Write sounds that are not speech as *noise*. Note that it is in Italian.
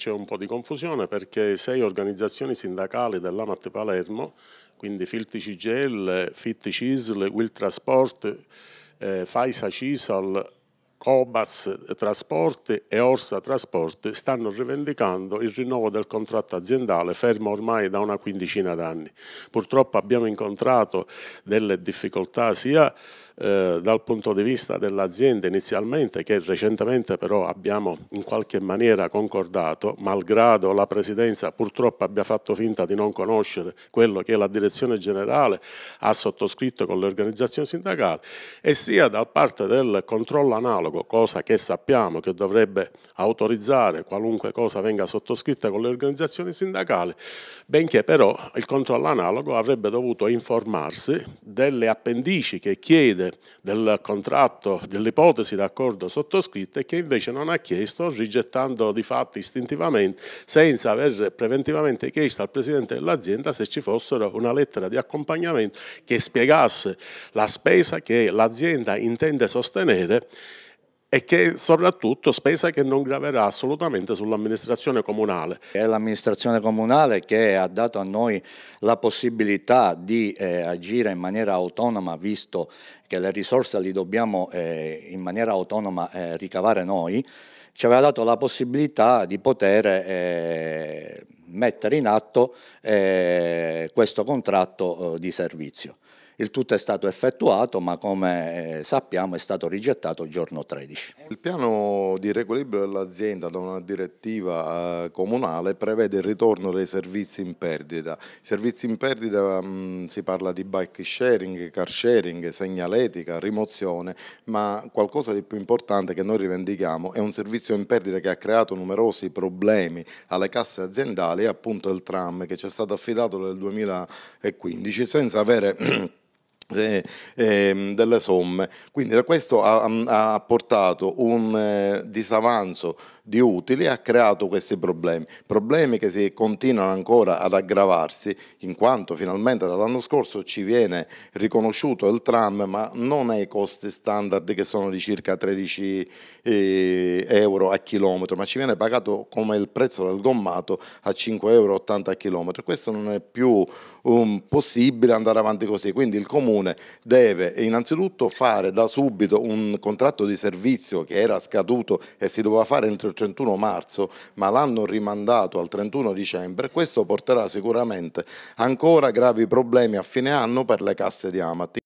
c'è un po' di confusione perché sei organizzazioni sindacali dell'Amat Palermo, quindi Filti Cigel, Fitti Cisl, Will Transport, eh, Faisa Cisal, Cobas Trasporti e Orsa Trasporti stanno rivendicando il rinnovo del contratto aziendale fermo ormai da una quindicina d'anni. Purtroppo abbiamo incontrato delle difficoltà sia eh, dal punto di vista dell'azienda inizialmente che recentemente però abbiamo in qualche maniera concordato, malgrado la Presidenza purtroppo abbia fatto finta di non conoscere quello che la Direzione Generale ha sottoscritto con le organizzazioni sindacali e sia da parte del controllo analogo dialogo, cosa che sappiamo che dovrebbe autorizzare qualunque cosa venga sottoscritta con le organizzazioni sindacali, benché però il controllo analogo avrebbe dovuto informarsi delle appendici che chiede del contratto, dell'ipotesi d'accordo sottoscritta e che invece non ha chiesto, rigettando di fatto istintivamente, senza aver preventivamente chiesto al Presidente dell'azienda se ci fossero una lettera di accompagnamento che spiegasse la spesa che l'azienda intende sostenere e che soprattutto spesa che non graverà assolutamente sull'amministrazione comunale. È l'amministrazione comunale che ha dato a noi la possibilità di eh, agire in maniera autonoma visto che le risorse le dobbiamo eh, in maniera autonoma eh, ricavare noi, ci aveva dato la possibilità di poter eh, mettere in atto eh, questo contratto eh, di servizio. Il tutto è stato effettuato ma come eh, sappiamo è stato rigettato il giorno 13. Il piano di riequilibrio dell'azienda da una direttiva eh, comunale prevede il ritorno dei servizi in perdita. I servizi in perdita mm, si parla di bike sharing, car sharing, segnaletica, rimozione, ma qualcosa di più importante che noi rivendichiamo è un servizio in perdita che ha creato numerosi problemi alle casse aziendali, è appunto il tram che ci è stato affidato nel 2015 senza avere *clears throat* eh, eh, delle somme. Quindi da questo ha, ha portato un eh, disavanzo di utili ha creato questi problemi, problemi che si continuano ancora ad aggravarsi in quanto finalmente dall'anno scorso ci viene riconosciuto il tram ma non ai costi standard che sono di circa 13 eh, euro a chilometro ma ci viene pagato come il prezzo del gommato a 5,80 euro a chilometro, questo non è più um, possibile andare avanti così, quindi il comune deve innanzitutto fare da subito un contratto di servizio che era scaduto e si doveva fare entro il 31 marzo ma l'hanno rimandato al 31 dicembre, questo porterà sicuramente ancora gravi problemi a fine anno per le casse di Amati.